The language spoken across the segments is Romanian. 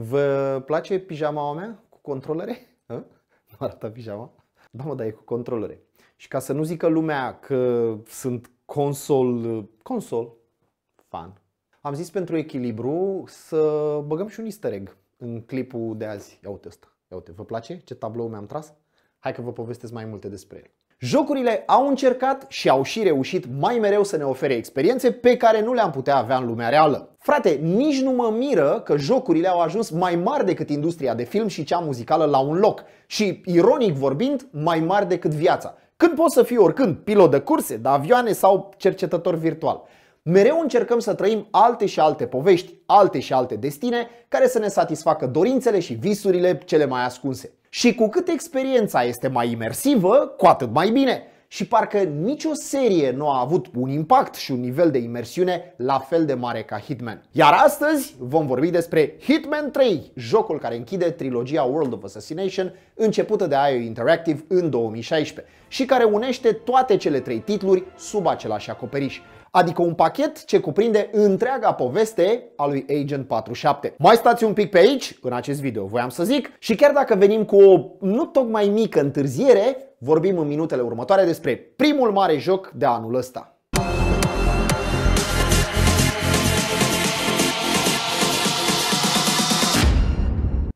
Vă place pijama mea cu controlere? Nu arată pijama? Da, mă, dar e cu controlere. Și ca să nu zică lumea că sunt consol, consol, fan, am zis pentru echilibru să băgăm și un easter egg în clipul de azi. Ia uite asta. Ia uite, vă place ce tablou mi-am tras? Hai că vă povestesc mai multe despre el. Jocurile au încercat și au și reușit mai mereu să ne ofere experiențe pe care nu le-am putea avea în lumea reală. Frate, nici nu mă miră că jocurile au ajuns mai mari decât industria de film și cea muzicală la un loc și, ironic vorbind, mai mari decât viața. Când poți să fii oricând pilot de curse, de avioane sau cercetător virtual. Mereu încercăm să trăim alte și alte povești, alte și alte destine care să ne satisfacă dorințele și visurile cele mai ascunse. Și cu cât experiența este mai imersivă, cu atât mai bine. Și parcă nicio serie nu a avut un impact și un nivel de imersiune la fel de mare ca Hitman. Iar astăzi vom vorbi despre Hitman 3, jocul care închide trilogia World of Assassination, începută de IO Interactive în 2016 și care unește toate cele trei titluri sub același acoperiș adică un pachet ce cuprinde întreaga poveste a lui Agent 47. Mai stați un pic pe aici, în acest video voiam să zic, și chiar dacă venim cu o nu tocmai mică întârziere, vorbim în minutele următoare despre primul mare joc de anul ăsta.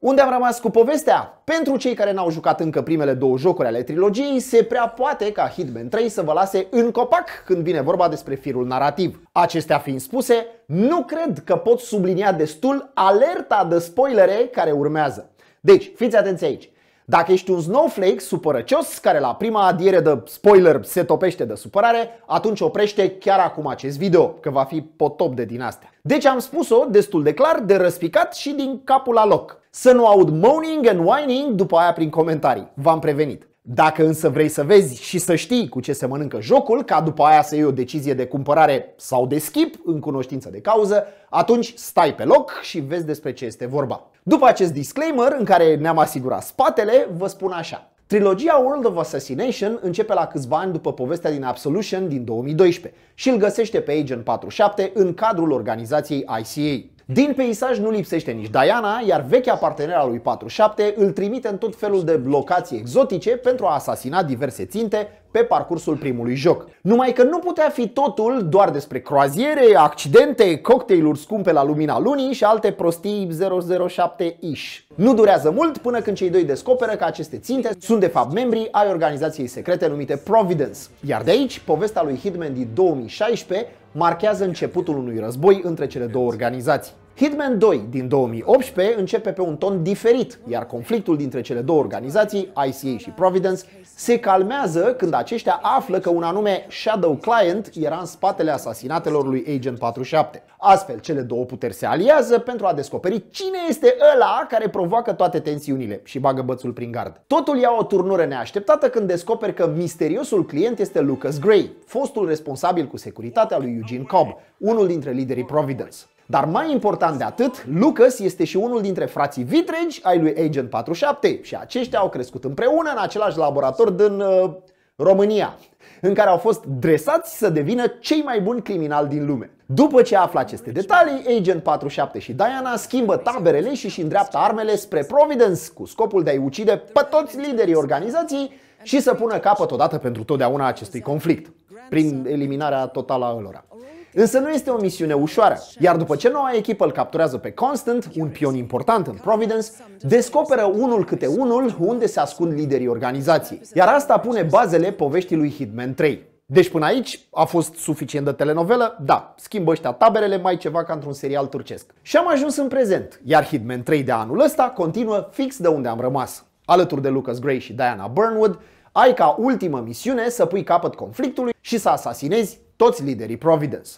Unde am rămas cu povestea? Pentru cei care n-au jucat încă primele două jocuri ale trilogiei, se prea poate ca Hitman 3 să vă lase în copac când vine vorba despre firul narrativ. Acestea fiind spuse, nu cred că pot sublinia destul alerta de spoilere care urmează. Deci, fiți atenți aici! Dacă ești un snowflake supărăcios care la prima adiere de spoiler se topește de supărare, atunci oprește chiar acum acest video, că va fi potop de din astea. Deci am spus-o destul de clar, de răspicat și din capul la loc. Să nu aud moaning and whining după aia prin comentarii. V-am prevenit. Dacă însă vrei să vezi și să știi cu ce se mănâncă jocul, ca după aia să iei o decizie de cumpărare sau de skip în cunoștință de cauză, atunci stai pe loc și vezi despre ce este vorba. După acest disclaimer, în care ne-am asigurat spatele, vă spun așa. Trilogia World of Assassination începe la câțiva ani după povestea din Absolution din 2012 și îl găsește pe Agent 47 în cadrul organizației ICA. Din peisaj nu lipsește nici Diana, iar vechea partenera lui 47 îl trimite în tot felul de locații exotice pentru a asasina diverse ținte pe parcursul primului joc. Numai că nu putea fi totul doar despre croaziere, accidente, cocktailuri scumpe la lumina lunii și alte prostii 007-ish. Nu durează mult până când cei doi descoperă că aceste ținte sunt de fapt membrii ai organizației secrete numite Providence. Iar de aici, povestea lui Hitman din 2016 marchează începutul unui război între cele două organizații. Hitman 2 din 2018 începe pe un ton diferit, iar conflictul dintre cele două organizații, ICA și Providence, se calmează când aceștia află că un anume Shadow Client era în spatele asasinatelor lui Agent 47. Astfel, cele două puteri se aliază pentru a descoperi cine este ăla care provoacă toate tensiunile și bagă bățul prin gard. Totul ia o turnură neașteptată când descoperi că misteriosul client este Lucas Gray, fostul responsabil cu securitatea lui Eugene Cobb, unul dintre liderii Providence. Dar mai important de atât, Lucas este și unul dintre frații vitregi ai lui Agent 47 și aceștia au crescut împreună în același laborator din uh, România, în care au fost dresați să devină cei mai buni criminali din lume. După ce află aceste detalii, Agent 47 și Diana schimbă taberele și își îndreaptă armele spre Providence cu scopul de a-i ucide pe toți liderii organizației și să pună capăt odată pentru totdeauna acestui conflict, prin eliminarea totală a lor. Însă nu este o misiune ușoară, iar după ce noua echipă îl capturează pe Constant, un pion important în Providence, descoperă unul câte unul unde se ascund liderii organizației. Iar asta pune bazele poveștii lui Hitman 3. Deci până aici a fost suficient de telenovelă? Da, schimbă ăștia taberele mai ceva ca într-un serial turcesc. Și am ajuns în prezent, iar Hitman 3 de anul ăsta continuă fix de unde am rămas. Alături de Lucas Gray și Diana Burnwood, ai ca ultimă misiune să pui capăt conflictului și să asasinezi toți liderii Providence.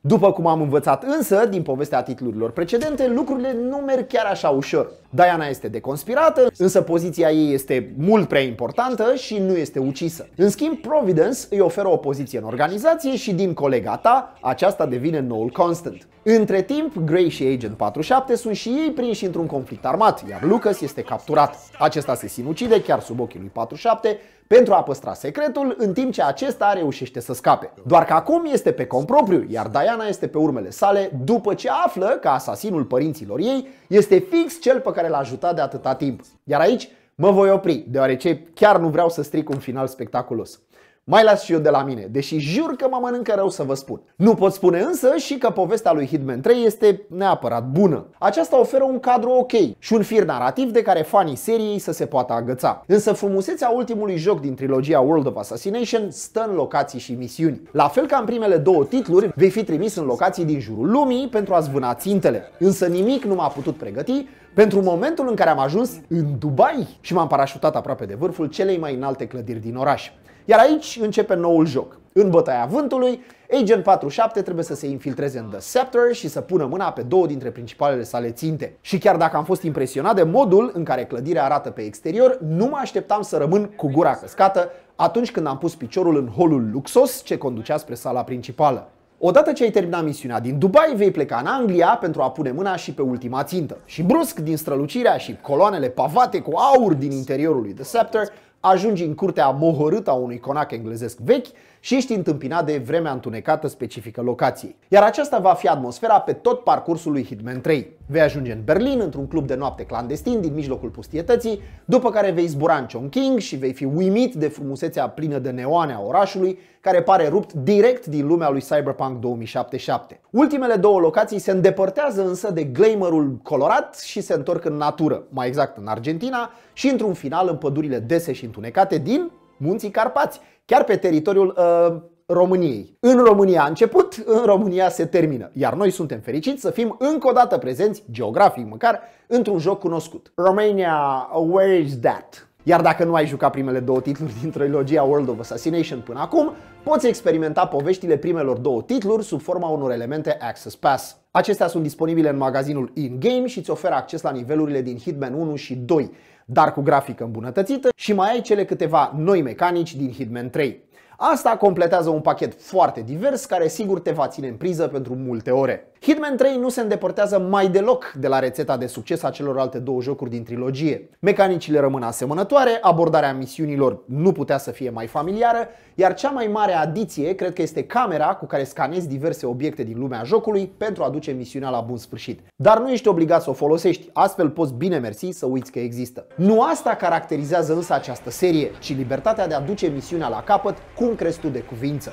După cum am învățat însă din povestea titlurilor precedente, lucrurile nu merg chiar așa ușor. Diana este deconspirată, însă poziția ei este mult prea importantă și nu este ucisă. În schimb, Providence îi oferă o poziție în organizație și din colega ta, aceasta devine noul Constant. Între timp, Gray și Agent 47 sunt și ei prinși într-un conflict armat, iar Lucas este capturat. Acesta se sinucide chiar sub ochii lui 47 pentru a păstra secretul, în timp ce acesta reușește să scape. Doar că acum este pe compropriu, iar Diana este pe urmele sale după ce află că asasinul părinților ei este fix cel pe care care l-a ajutat de atâta timp. Iar aici mă voi opri, deoarece chiar nu vreau să stric un final spectaculos. Mai las și eu de la mine, deși jur că mă mănâncă rău să vă spun. Nu pot spune însă și că povestea lui Hitman 3 este neapărat bună. Aceasta oferă un cadru ok și un fir narrativ de care fanii seriei să se poată agăța. Însă frumusețea ultimului joc din trilogia World of Assassination stă în locații și misiuni. La fel ca în primele două titluri, vei fi trimis în locații din jurul lumii pentru a-ți vâna țintele. Însă nimic nu m-a putut pregăti pentru momentul în care am ajuns în Dubai și m-am parașutat aproape de vârful celei mai înalte clădiri din oraș. Iar aici începe noul joc. În bătaia vântului, Agent 47 trebuie să se infiltreze în The Scepter și să pună mâna pe două dintre principalele sale ținte. Și chiar dacă am fost impresionat de modul în care clădirea arată pe exterior, nu mă așteptam să rămân cu gura căscată atunci când am pus piciorul în holul luxos ce conducea spre sala principală. Odată ce ai terminat misiunea din Dubai, vei pleca în Anglia pentru a pune mâna și pe ultima țintă. Și brusc, din strălucirea și coloanele pavate cu aur din interiorul lui The Scepter, ajungi în curtea mohorâtă a unui conac englezesc vechi, și ești întâmpinat de vremea întunecată specifică locației. Iar aceasta va fi atmosfera pe tot parcursul lui Hitman 3. Vei ajunge în Berlin, într-un club de noapte clandestin din mijlocul pustietății, după care vei zbura în Chongqing și vei fi uimit de frumusețea plină de neoane a orașului, care pare rupt direct din lumea lui Cyberpunk 2077. Ultimele două locații se îndepărtează însă de glamourul colorat și se întorc în natură, mai exact în Argentina, și într-un final în pădurile dese și întunecate din Munții Carpați, chiar pe teritoriul uh, României. În România a început, în România se termină. Iar noi suntem fericiți să fim încă o dată prezenți, geografic măcar, într-un joc cunoscut. Romania, where is that? Iar dacă nu ai jucat primele două titluri din trilogia World of Assassination până acum, poți experimenta poveștile primelor două titluri sub forma unor elemente Access Pass. Acestea sunt disponibile în magazinul in-game și îți oferă acces la nivelurile din Hitman 1 și 2, dar cu grafică îmbunătățită și mai ai cele câteva noi mecanici din Hitman 3. Asta completează un pachet foarte divers care sigur te va ține în priză pentru multe ore. Hitman 3 nu se îndepărtează mai deloc de la rețeta de succes a celorlalte două jocuri din trilogie. Mecanicile rămân asemănătoare, abordarea misiunilor nu putea să fie mai familiară, iar cea mai mare adiție cred că este camera cu care scanezi diverse obiecte din lumea jocului pentru a duce misiunea la bun sfârșit. Dar nu ești obligat să o folosești, astfel poți bine mersi să uiți că există. Nu asta caracterizează însă această serie, ci libertatea de a duce misiunea la capăt cum crezi tu de cuvință.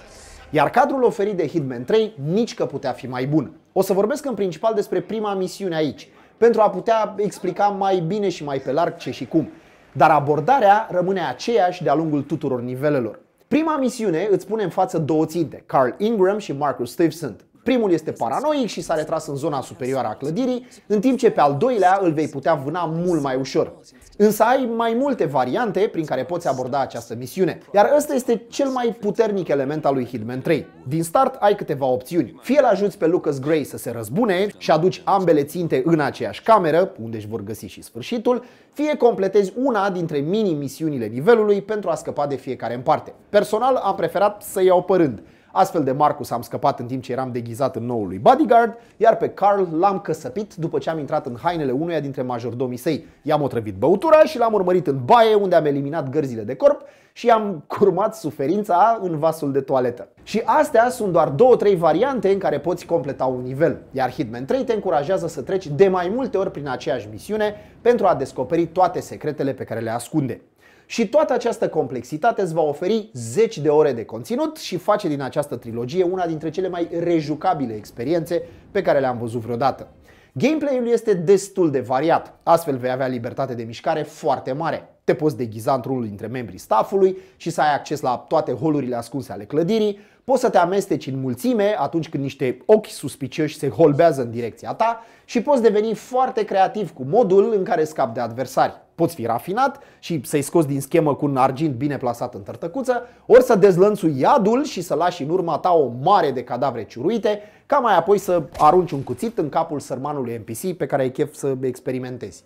Iar cadrul oferit de Hitman 3 nici că putea fi mai bun. O să vorbesc în principal despre prima misiune aici, pentru a putea explica mai bine și mai pe larg ce și cum. Dar abordarea rămâne aceeași de-a lungul tuturor nivelelor. Prima misiune îți pune în față două ținte, Carl Ingram și Marcus Stevenson. Primul este paranoic și s-a retras în zona superioară a clădirii, în timp ce pe al doilea îl vei putea vâna mult mai ușor. Însă ai mai multe variante prin care poți aborda această misiune, iar ăsta este cel mai puternic element al lui Hitman 3. Din start ai câteva opțiuni. Fie îl ajuți pe Lucas Gray să se răzbune și aduci ambele ținte în aceeași cameră, unde își vor găsi și sfârșitul, fie completezi una dintre mini-misiunile nivelului pentru a scăpa de fiecare în parte. Personal am preferat să iau părând, Astfel de Marcus am scăpat în timp ce eram deghizat în noului bodyguard, iar pe Carl l-am căsăpit după ce am intrat în hainele unuia dintre majordomii săi. I-am otrăvit băutura și l-am urmărit în baie unde am eliminat gărzile de corp și am curmat suferința în vasul de toaletă. Și astea sunt doar două trei variante în care poți completa un nivel, iar Hitman 3 te încurajează să treci de mai multe ori prin aceeași misiune pentru a descoperi toate secretele pe care le ascunde. Și toată această complexitate îți va oferi 10 de ore de conținut și face din această trilogie una dintre cele mai rejucabile experiențe pe care le-am văzut vreodată. Gameplay-ul este destul de variat, astfel vei avea libertate de mișcare foarte mare. Te poți deghiza într-unul dintre membrii staffului și să ai acces la toate holurile ascunse ale clădirii, poți să te amesteci în mulțime atunci când niște ochi suspicioși se holbează în direcția ta și poți deveni foarte creativ cu modul în care scapi de adversari poți fi rafinat și să-i scoți din schemă cu un argint bine plasat în tărtăcuță, ori să dezlănțui iadul și să lași în urma ta o mare de cadavre ciuruite, ca mai apoi să arunci un cuțit în capul sărmanului NPC pe care ai chef să experimentezi.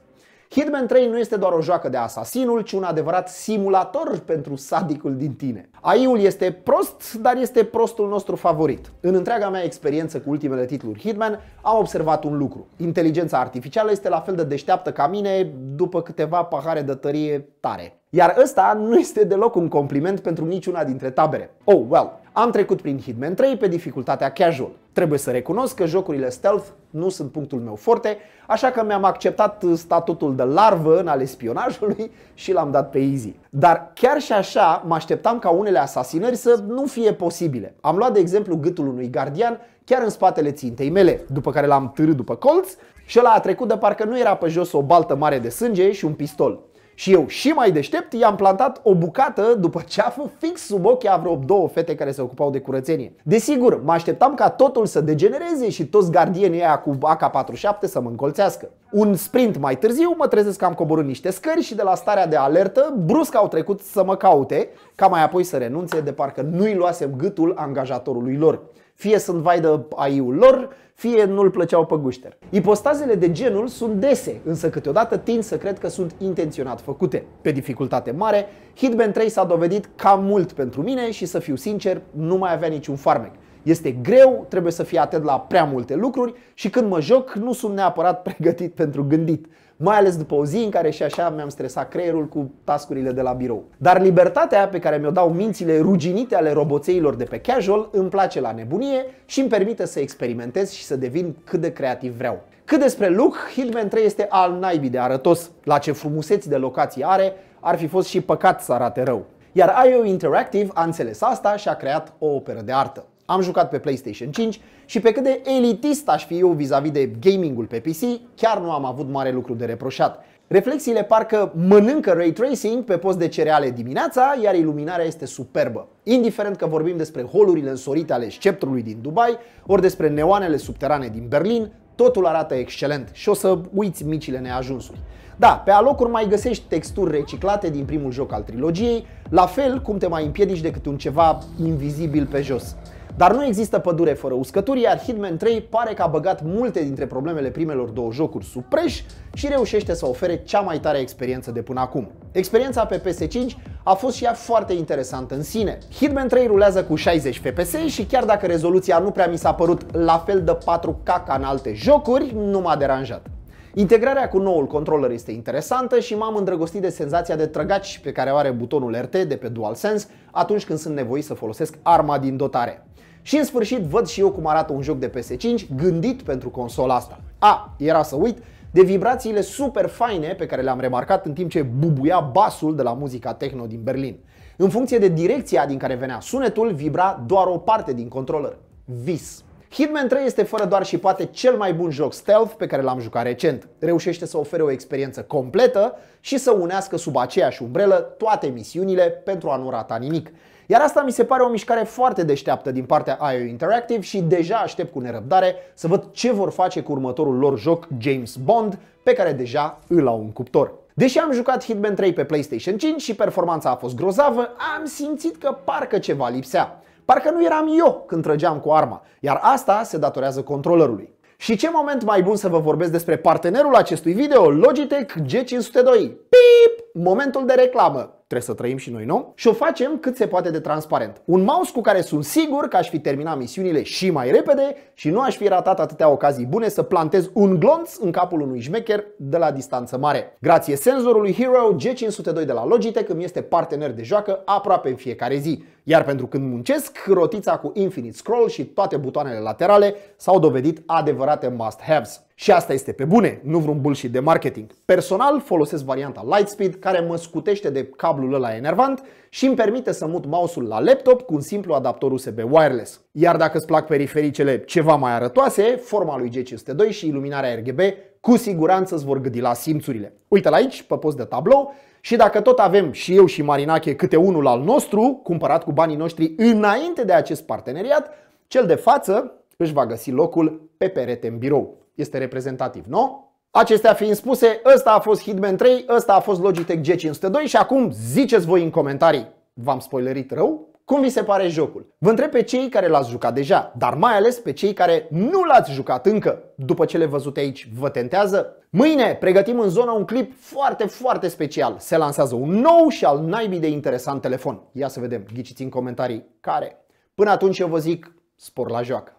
Hitman 3 nu este doar o joacă de asasinul, ci un adevărat simulator pentru sadicul din tine. AI-ul este prost, dar este prostul nostru favorit. În întreaga mea experiență cu ultimele titluri Hitman, am observat un lucru. Inteligența artificială este la fel de deșteaptă ca mine după câteva pahare de tărie tare. Iar ăsta nu este deloc un compliment pentru niciuna dintre tabere. Oh, well, am trecut prin Hitman 3 pe dificultatea casual. Trebuie să recunosc că jocurile stealth nu sunt punctul meu forte, așa că mi-am acceptat statutul de larvă în ale spionajului și l-am dat pe easy. Dar chiar și așa mă așteptam ca unele asasinări să nu fie posibile. Am luat de exemplu gâtul unui gardian chiar în spatele țintei mele, după care l-am târât după colț și ăla a trecut de parcă nu era pe jos o baltă mare de sânge și un pistol. Și eu, și mai deștept, i-am plantat o bucată după ceafă fix sub ochii a vreo două fete care se ocupau de curățenie. Desigur, mă așteptam ca totul să degenereze și toți gardienii aia cu AK-47 să mă încolțească. Un sprint mai târziu mă trezesc că am coborât niște scări și de la starea de alertă brusc au trecut să mă caute, ca mai apoi să renunțe de parcă nu-i luasem gâtul angajatorului lor. Fie sunt vai de aiul lor, fie nu-l plăceau pe gușter. Ipostazele de genul sunt dese, însă câteodată tind să cred că sunt intenționat făcute. Pe dificultate mare, Hitman 3 s-a dovedit cam mult pentru mine și să fiu sincer, nu mai avea niciun farmec. Este greu, trebuie să fii atent la prea multe lucruri și când mă joc nu sunt neapărat pregătit pentru gândit. Mai ales după o zi în care și așa mi-am stresat creierul cu tascurile de la birou. Dar libertatea pe care mi-o dau mințile ruginite ale roboțeilor de pe casual îmi place la nebunie și îmi permite să experimentez și să devin cât de creativ vreau. Cât despre look, Hitman 3 este al naibii de arătos. La ce frumuseți de locații are, ar fi fost și păcat să arate rău. Iar IO Interactive a înțeles asta și a creat o operă de artă. Am jucat pe PlayStation 5 și pe cât de elitist aș fi eu vis-a-vis de gamingul pe PC, chiar nu am avut mare lucru de reproșat. Reflexiile parcă mănâncă ray tracing pe post de cereale dimineața, iar iluminarea este superbă. Indiferent că vorbim despre holurile însorite ale sceptrului din Dubai, ori despre neoanele subterane din Berlin, totul arată excelent și o să uiți micile neajunsuri. Da, pe alocuri mai găsești texturi reciclate din primul joc al trilogiei, la fel cum te mai împiedici de un ceva invizibil pe jos. Dar nu există pădure fără uscături, iar Hitman 3 pare că a băgat multe dintre problemele primelor două jocuri sub preș și reușește să ofere cea mai tare experiență de până acum. Experiența pe PS5 a fost și ea foarte interesantă în sine. Hitman 3 rulează cu 60 FPS și chiar dacă rezoluția nu prea mi s-a părut la fel de 4K ca în alte jocuri, nu m-a deranjat. Integrarea cu noul controller este interesantă și m-am îndrăgostit de senzația de trăgaci pe care o are butonul RT de pe DualSense atunci când sunt nevoit să folosesc arma din dotare. Și în sfârșit văd și eu cum arată un joc de PS5 gândit pentru consola asta. A, era să uit, de vibrațiile super faine pe care le-am remarcat în timp ce bubuia basul de la muzica techno din Berlin. În funcție de direcția din care venea sunetul, vibra doar o parte din controller. Vis. Hitman 3 este fără doar și poate cel mai bun joc stealth pe care l-am jucat recent. Reușește să ofere o experiență completă și să unească sub aceeași umbrelă toate misiunile pentru a nu rata nimic. Iar asta mi se pare o mișcare foarte deșteaptă din partea IO Interactive și deja aștept cu nerăbdare să văd ce vor face cu următorul lor joc James Bond, pe care deja îl au în cuptor. Deși am jucat Hitman 3 pe PlayStation 5 și performanța a fost grozavă, am simțit că parcă ceva lipsea. Parcă nu eram eu când trăgeam cu arma, iar asta se datorează controllerului. Și ce moment mai bun să vă vorbesc despre partenerul acestui video, Logitech G502. Pip! Momentul de reclamă trebuie să trăim și noi, nu? Și o facem cât se poate de transparent. Un mouse cu care sunt sigur că aș fi terminat misiunile și mai repede și nu aș fi ratat atâtea ocazii bune să plantez un glonț în capul unui șmecher de la distanță mare. Grație senzorului Hero G502 de la Logitech îmi este partener de joacă aproape în fiecare zi. Iar pentru când muncesc, rotița cu Infinite Scroll și toate butoanele laterale s-au dovedit adevărate must-haves. Și asta este pe bune, nu vreun bullshit de marketing. Personal folosesc varianta Lightspeed care mă scutește de cablul ăla enervant și îmi permite să mut mouse-ul la laptop cu un simplu adaptor USB wireless. Iar dacă îți plac perifericele ceva mai arătoase, forma lui G502 și iluminarea RGB cu siguranță îți vor gâdi la simțurile. Uite-l aici, pe post de tablou, și dacă tot avem și eu și Marinache câte unul al nostru, cumpărat cu banii noștri înainte de acest parteneriat, cel de față își va găsi locul pe perete în birou. Este reprezentativ, nu? Acestea fiind spuse, ăsta a fost Hitman 3, ăsta a fost Logitech G502 și acum ziceți voi în comentarii, v-am spoilerit rău? Cum vi se pare jocul? Vă întreb pe cei care l-ați jucat deja, dar mai ales pe cei care nu l-ați jucat încă. După ce le văzute aici, vă tentează? Mâine pregătim în zona un clip foarte, foarte special. Se lansează un nou și al naibii de interesant telefon. Ia să vedem, ghiciți în comentarii care. Până atunci eu vă zic, spor la joacă!